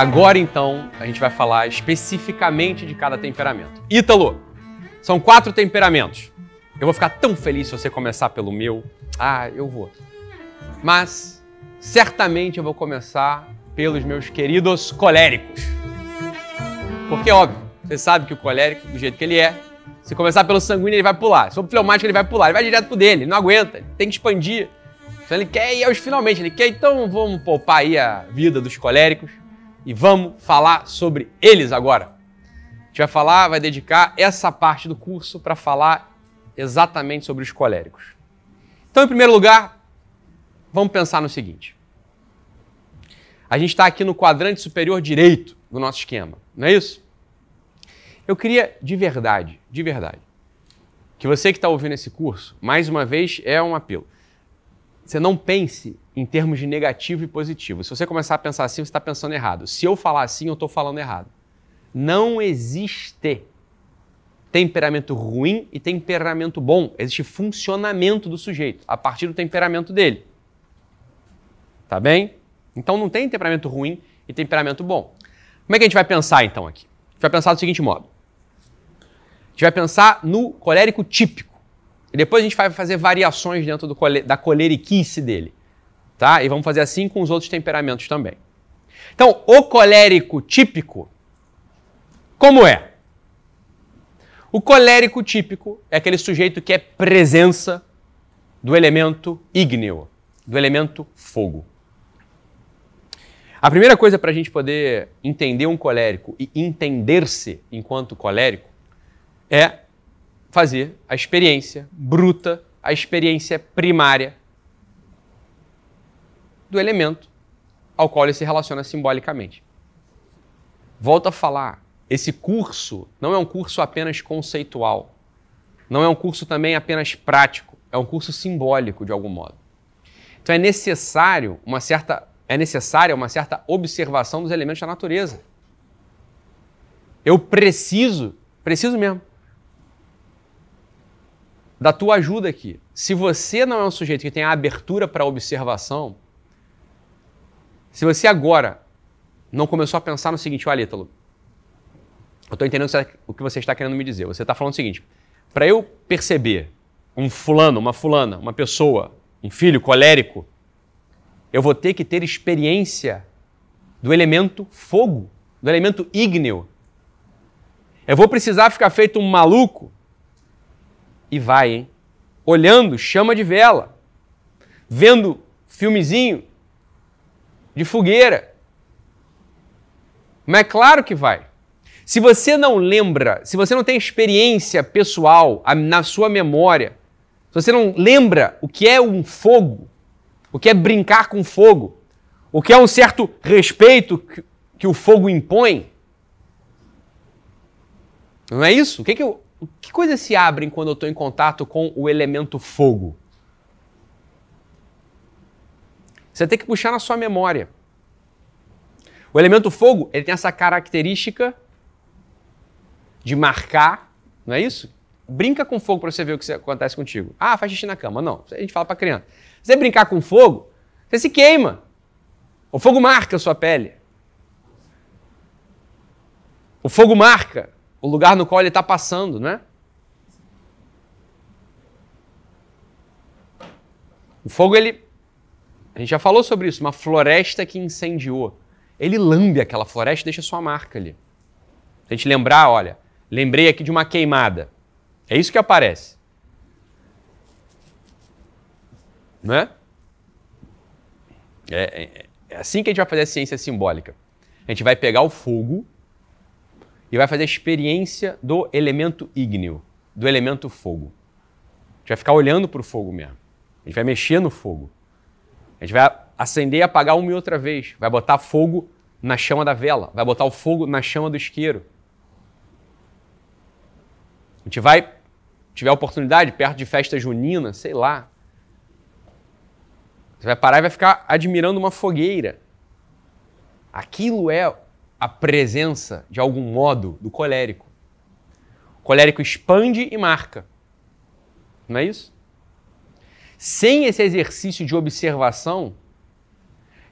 Agora então, a gente vai falar especificamente de cada temperamento. Ítalo, são quatro temperamentos. Eu vou ficar tão feliz se você começar pelo meu. Ah, eu vou. Mas certamente eu vou começar pelos meus queridos coléricos. Porque óbvio, você sabe que o colérico, do jeito que ele é, se começar pelo sanguíneo, ele vai pular. Se for fleumático, ele vai pular. Ele vai direto pro dele, ele não aguenta, ele tem que expandir. Então ele quer ir aos finalmente, ele quer, então vamos poupar aí a vida dos coléricos e vamos falar sobre eles agora. A gente vai falar, vai dedicar essa parte do curso para falar exatamente sobre os coléricos. Então, em primeiro lugar, vamos pensar no seguinte. A gente está aqui no quadrante superior direito do nosso esquema, não é isso? Eu queria de verdade, de verdade, que você que está ouvindo esse curso, mais uma vez é um apelo você não pense em termos de negativo e positivo. Se você começar a pensar assim, você está pensando errado. Se eu falar assim, eu estou falando errado. Não existe temperamento ruim e temperamento bom. Existe funcionamento do sujeito a partir do temperamento dele. Tá bem? Então não tem temperamento ruim e temperamento bom. Como é que a gente vai pensar então aqui? A gente vai pensar do seguinte modo. A gente vai pensar no colérico típico. E depois a gente vai fazer variações dentro do cole, da coleriquice dele. Tá? E vamos fazer assim com os outros temperamentos também. Então, o colérico típico, como é? O colérico típico é aquele sujeito que é presença do elemento ígneo, do elemento fogo. A primeira coisa para a gente poder entender um colérico e entender-se enquanto colérico é fazer a experiência bruta, a experiência primária do elemento ao qual ele se relaciona simbolicamente. Volto a falar, esse curso não é um curso apenas conceitual, não é um curso também apenas prático, é um curso simbólico de algum modo. Então é necessário uma certa é necessária uma certa observação dos elementos da natureza. Eu preciso, preciso mesmo, da tua ajuda aqui. Se você não é um sujeito que tem a abertura para observação, se você agora não começou a pensar no seguinte, olha, Ítalo, eu estou entendendo tá, o que você está querendo me dizer. Você está falando o seguinte, para eu perceber um fulano, uma fulana, uma pessoa, um filho colérico, eu vou ter que ter experiência do elemento fogo, do elemento ígneo. Eu vou precisar ficar feito um maluco e vai, hein? Olhando, chama de vela. Vendo filmezinho de fogueira. Mas é claro que vai. Se você não lembra, se você não tem experiência pessoal na sua memória, se você não lembra o que é um fogo, o que é brincar com fogo, o que é um certo respeito que, que o fogo impõe, não é isso? O que, que eu, que coisas se abrem quando eu estou em contato com o elemento fogo? Você tem que puxar na sua memória. O elemento fogo ele tem essa característica de marcar, não é isso? Brinca com fogo para você ver o que acontece contigo. Ah, faz xixi na cama. Não, a gente fala para criança. Se você brincar com fogo, você se queima. O fogo marca a sua pele. O fogo marca o lugar no qual ele está passando, né? O fogo, ele. A gente já falou sobre isso, uma floresta que incendiou. Ele lambe aquela floresta e deixa sua marca ali. Se a gente lembrar, olha, lembrei aqui de uma queimada. É isso que aparece. Né? É, é, é assim que a gente vai fazer a ciência simbólica. A gente vai pegar o fogo e vai fazer a experiência do elemento ígneo, do elemento fogo. A gente vai ficar olhando para o fogo mesmo. A gente vai mexer no fogo. A gente vai acender e apagar uma e outra vez. Vai botar fogo na chama da vela. Vai botar o fogo na chama do isqueiro. A gente vai, tiver oportunidade, perto de festa junina, sei lá. Você vai parar e vai ficar admirando uma fogueira. Aquilo é a presença, de algum modo, do colérico. O colérico expande e marca. Não é isso? Sem esse exercício de observação,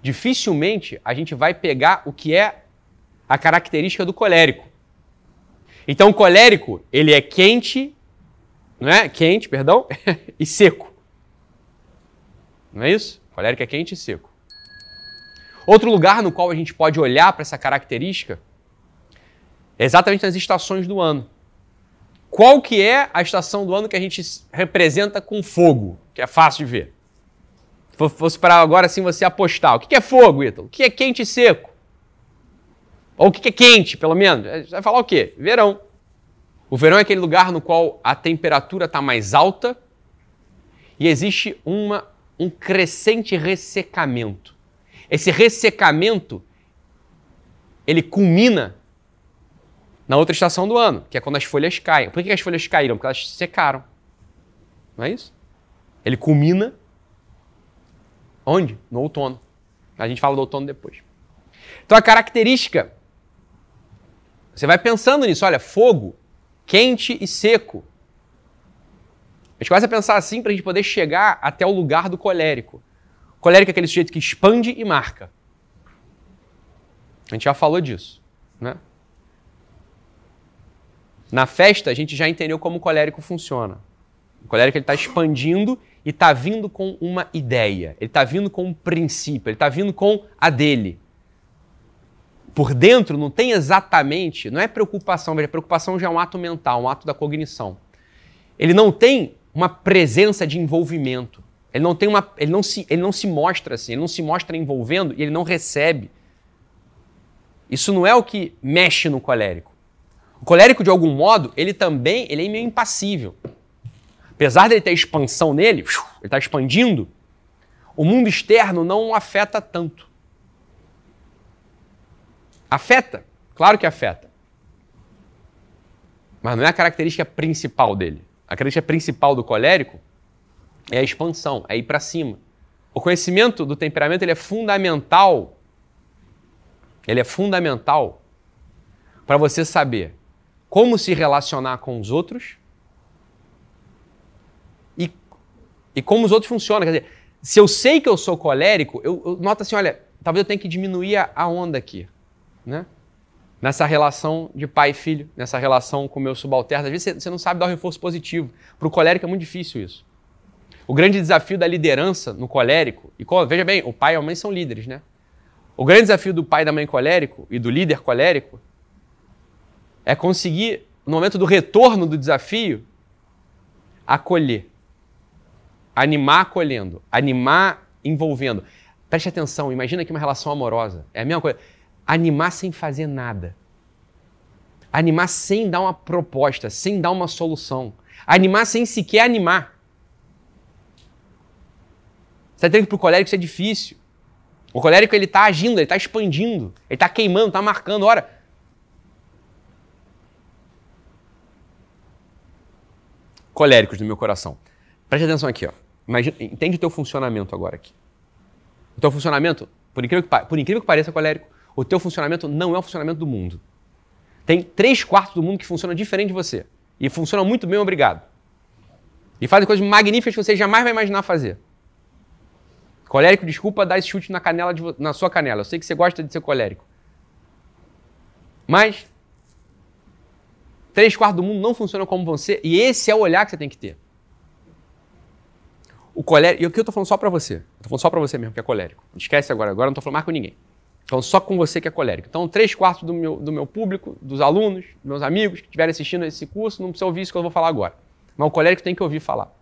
dificilmente a gente vai pegar o que é a característica do colérico. Então, o colérico, ele é quente, não é? Quente, perdão, e seco. Não é isso? O colérico é quente e seco. Outro lugar no qual a gente pode olhar para essa característica é exatamente nas estações do ano. Qual que é a estação do ano que a gente representa com fogo? Que é fácil de ver. Se fosse para agora assim você apostar. O que é fogo, Ítalo? O que é quente e seco? Ou o que é quente, pelo menos? Vai falar o quê? Verão. O verão é aquele lugar no qual a temperatura está mais alta e existe uma, um crescente ressecamento esse ressecamento, ele culmina na outra estação do ano, que é quando as folhas caem. Por que as folhas caíram? Porque elas secaram. Não é isso? Ele culmina onde? No outono. A gente fala do outono depois. Então a característica, você vai pensando nisso, olha, fogo, quente e seco. A gente começa a pensar assim para a gente poder chegar até o lugar do colérico. Colérico é aquele sujeito que expande e marca. A gente já falou disso, né? Na festa, a gente já entendeu como o colérico funciona. O colérico está expandindo e está vindo com uma ideia, ele está vindo com um princípio, ele está vindo com a dele. Por dentro, não tem exatamente, não é preocupação, veja, preocupação já é um ato mental, um ato da cognição. Ele não tem uma presença de envolvimento. Ele não tem uma, ele não se, ele não se mostra assim, ele não se mostra envolvendo e ele não recebe. Isso não é o que mexe no colérico. O colérico de algum modo, ele também, ele é meio impassível. Apesar dele ter expansão nele, ele está expandindo, o mundo externo não o afeta tanto. Afeta, claro que afeta. Mas não é a característica principal dele. A característica principal do colérico é a expansão, é ir para cima. O conhecimento do temperamento ele é fundamental. Ele é fundamental para você saber como se relacionar com os outros e, e como os outros funcionam. Quer dizer, se eu sei que eu sou colérico, eu, eu noto assim, olha, talvez eu tenha que diminuir a, a onda aqui, né? Nessa relação de pai e filho, nessa relação com o meu subalterno. Às vezes você, você não sabe dar o um reforço positivo. Para o colérico é muito difícil isso. O grande desafio da liderança no colérico, e veja bem, o pai e a mãe são líderes, né? O grande desafio do pai e da mãe colérico e do líder colérico é conseguir, no momento do retorno do desafio, acolher. Animar acolhendo, animar envolvendo. Preste atenção, imagina aqui uma relação amorosa. É a mesma coisa. Animar sem fazer nada. Animar sem dar uma proposta, sem dar uma solução. Animar sem sequer animar. Você está que para o colérico isso é difícil. O colérico ele está agindo, ele está expandindo, ele está queimando, está marcando. Ora, coléricos do meu coração, preste atenção aqui. Ó. Imagina, entende o teu funcionamento agora aqui. O teu funcionamento, por incrível, que, por incrível que pareça, colérico, o teu funcionamento não é o funcionamento do mundo. Tem três quartos do mundo que funciona diferente de você. E funciona muito bem, obrigado. E fazem coisas magníficas que você jamais vai imaginar fazer. Colérico, desculpa dar esse chute na, canela de, na sua canela. Eu sei que você gosta de ser colérico. Mas, três quartos do mundo não funcionam como você, e esse é o olhar que você tem que ter. O colérico, e aqui eu tô falando só para você. Estou tô falando só para você mesmo que é colérico. Esquece agora, agora eu não tô falando mais com ninguém. Então, só com você que é colérico. Então, três quartos do meu, do meu público, dos alunos, meus amigos que estiverem assistindo esse curso, não precisa ouvir isso que eu vou falar agora. Mas o colérico tem que ouvir falar.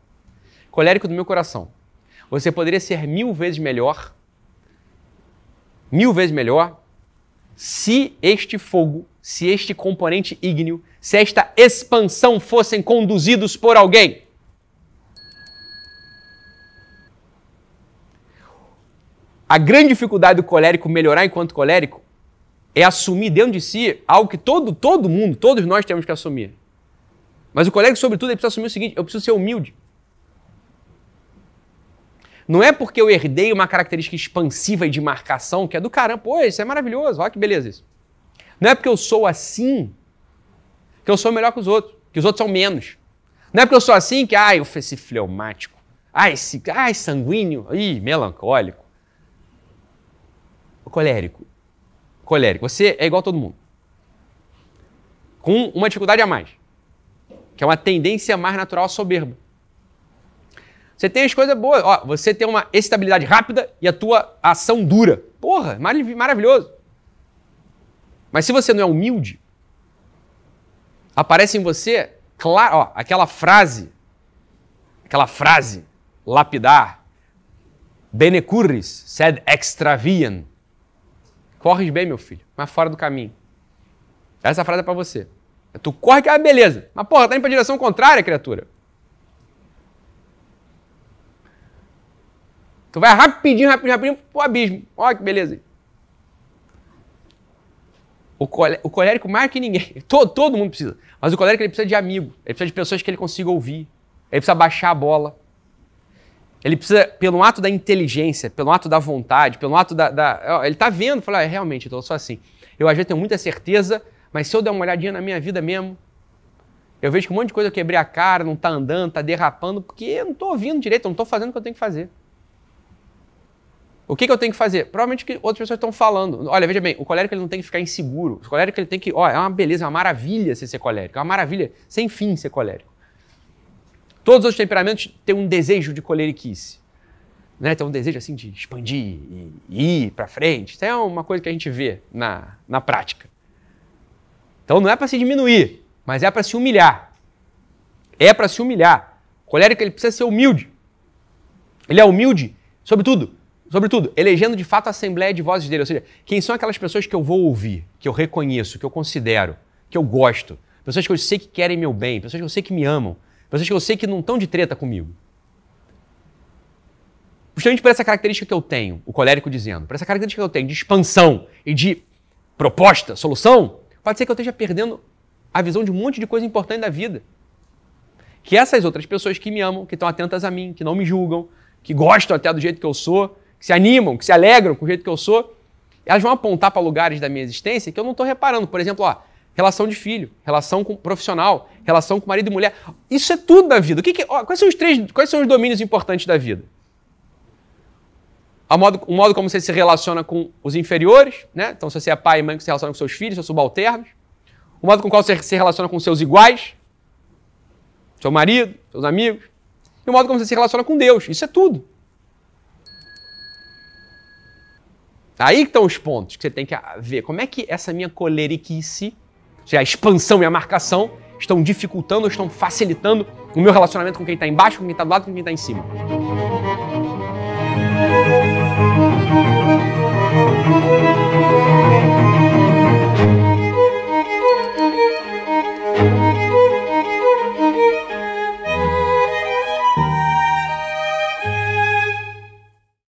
Colérico do meu coração. Você poderia ser mil vezes melhor, mil vezes melhor, se este fogo, se este componente ígneo, se esta expansão fossem conduzidos por alguém. A grande dificuldade do colérico melhorar enquanto colérico é assumir dentro de si algo que todo, todo mundo, todos nós temos que assumir. Mas o colérico, sobretudo, ele precisa assumir o seguinte: eu preciso ser humilde. Não é porque eu herdei uma característica expansiva e de marcação que é do caramba, pô, isso é maravilhoso, olha que beleza isso. Não é porque eu sou assim que eu sou melhor que os outros, que os outros são menos. Não é porque eu sou assim que, ai, esse fleumático, ai, esse, ai sanguíneo, ai, melancólico. Colérico. Colérico, você é igual a todo mundo. Com uma dificuldade a mais, que é uma tendência mais natural à soberba. Você tem as coisas boas. Ó, você tem uma estabilidade rápida e a tua ação dura. Porra, mar maravilhoso. Mas se você não é humilde, aparece em você, claro, ó, aquela frase, aquela frase lapidar. Bene curris, sed extravian. Corres bem, meu filho, mas fora do caminho. Essa frase é para você. Tu corre que é beleza. Mas porra, tá indo pra direção contrária, criatura. Tu vai rapidinho, rapidinho, rapidinho pro abismo. Olha que beleza. O, colé o colérico mais que ninguém. Todo, todo mundo precisa. Mas o colérico ele precisa de amigo. Ele precisa de pessoas que ele consiga ouvir. Ele precisa baixar a bola. Ele precisa, pelo ato da inteligência, pelo ato da vontade, pelo ato da. da ele tá vendo, fala, ah, realmente, então tô sou assim. Eu às vezes tenho muita certeza, mas se eu der uma olhadinha na minha vida mesmo, eu vejo que um monte de coisa eu quebrei a cara, não tá andando, tá derrapando, porque eu não tô ouvindo direito, eu não tô fazendo o que eu tenho que fazer. O que, que, eu tenho que fazer? Provavelmente que outras pessoas estão falando. Olha, veja bem, o colérico ele não tem que ficar inseguro. O colérico ele tem que. olha, é uma beleza, é uma maravilha ser, ser colérico. É uma maravilha sem fim ser colérico. Todos os temperamentos têm um desejo de coleriquice. Né? Tem um desejo assim de expandir e, e ir para frente. Isso é uma coisa que a gente vê na, na prática. Então não é para se diminuir, mas é para se humilhar. É para se humilhar. O colérico ele precisa ser humilde. Ele é humilde, sobretudo Sobretudo, elegendo de fato a assembleia de vozes dele, ou seja, quem são aquelas pessoas que eu vou ouvir, que eu reconheço, que eu considero, que eu gosto, pessoas que eu sei que querem meu bem, pessoas que eu sei que me amam, pessoas que eu sei que não estão de treta comigo. Justamente por essa característica que eu tenho, o colérico dizendo, por essa característica que eu tenho de expansão e de proposta, solução, pode ser que eu esteja perdendo a visão de um monte de coisa importante da vida. Que essas outras pessoas que me amam, que estão atentas a mim, que não me julgam, que gostam até do jeito que eu sou, que se animam, que se alegram com o jeito que eu sou, elas vão apontar para lugares da minha existência que eu não estou reparando. Por exemplo, ó, relação de filho, relação com profissional, relação com marido e mulher. Isso é tudo na vida. O que, que ó, quais são os três, quais são os domínios importantes da vida? O modo, o modo como você se relaciona com os inferiores, né? Então, se você é pai e mãe, que se relaciona com seus filhos, seus subalternos. O modo com o qual você se relaciona com seus iguais, seu marido, seus amigos. E o modo como você se relaciona com Deus. Isso é tudo. Aí que estão os pontos que você tem que ah, ver. Como é que essa minha coleriquice, seja, a expansão e a marcação, estão dificultando ou estão facilitando o meu relacionamento com quem está embaixo, com quem está do lado, com quem está em cima?